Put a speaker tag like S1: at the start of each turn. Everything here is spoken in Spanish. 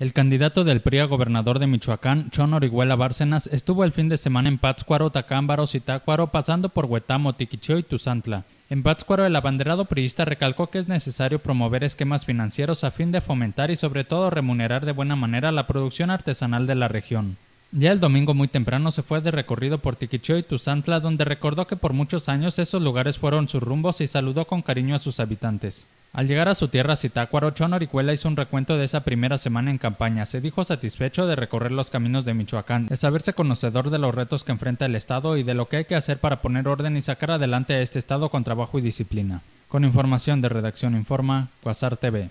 S1: El candidato del PRI a gobernador de Michoacán, Chon Orihuela Bárcenas, estuvo el fin de semana en Pátzcuaro, Tacámbaro, Zitácuaro, pasando por Huetamo, Tiquicheo y Tuzantla. En Pátzcuaro, el abanderado priista recalcó que es necesario promover esquemas financieros a fin de fomentar y sobre todo remunerar de buena manera la producción artesanal de la región. Ya el domingo muy temprano se fue de recorrido por Tiquicheo y Tuzantla, donde recordó que por muchos años esos lugares fueron sus rumbos y saludó con cariño a sus habitantes. Al llegar a su tierra Zitácuaro, Chon Orihuela hizo un recuento de esa primera semana en campaña. Se dijo satisfecho de recorrer los caminos de Michoacán, de saberse conocedor de los retos que enfrenta el Estado y de lo que hay que hacer para poner orden y sacar adelante a este Estado con trabajo y disciplina. Con información de Redacción Informa, Cuasar TV.